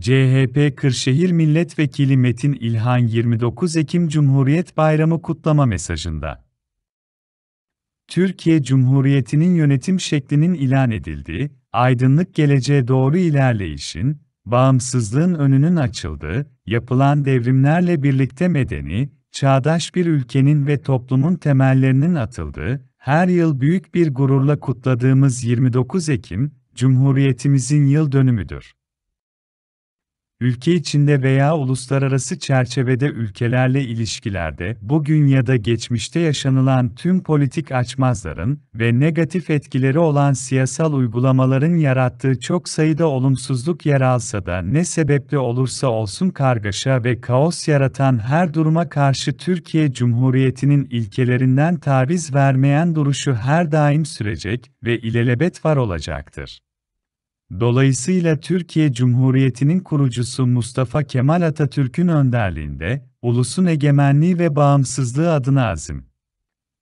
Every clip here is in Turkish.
CHP Kırşehir Milletvekili Metin İlhan 29 Ekim Cumhuriyet Bayramı kutlama mesajında. Türkiye Cumhuriyeti'nin yönetim şeklinin ilan edildiği, aydınlık geleceğe doğru ilerleyişin, bağımsızlığın önünün açıldığı, yapılan devrimlerle birlikte medeni, çağdaş bir ülkenin ve toplumun temellerinin atıldığı, her yıl büyük bir gururla kutladığımız 29 Ekim, Cumhuriyetimizin yıl dönümüdür ülke içinde veya uluslararası çerçevede ülkelerle ilişkilerde bugün ya da geçmişte yaşanılan tüm politik açmazların ve negatif etkileri olan siyasal uygulamaların yarattığı çok sayıda olumsuzluk yer alsa da ne sebeple olursa olsun kargaşa ve kaos yaratan her duruma karşı Türkiye Cumhuriyeti'nin ilkelerinden taviz vermeyen duruşu her daim sürecek ve ilelebet var olacaktır. Dolayısıyla Türkiye Cumhuriyeti'nin kurucusu Mustafa Kemal Atatürk'ün önderliğinde, ulusun egemenliği ve bağımsızlığı adına azim,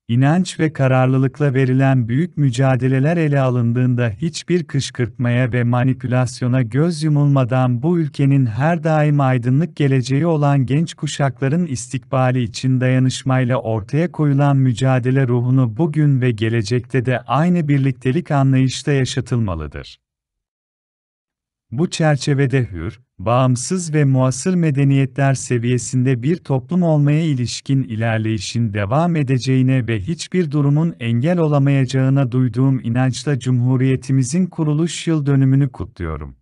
inanç ve kararlılıkla verilen büyük mücadeleler ele alındığında hiçbir kışkırtmaya ve manipülasyona göz yumulmadan bu ülkenin her daim aydınlık geleceği olan genç kuşakların istikbali için dayanışmayla ortaya koyulan mücadele ruhunu bugün ve gelecekte de aynı birliktelik anlayışta yaşatılmalıdır. Bu çerçevede hür, bağımsız ve muasır medeniyetler seviyesinde bir toplum olmaya ilişkin ilerleyişin devam edeceğine ve hiçbir durumun engel olamayacağına duyduğum inançla Cumhuriyetimizin kuruluş yıl dönümünü kutluyorum.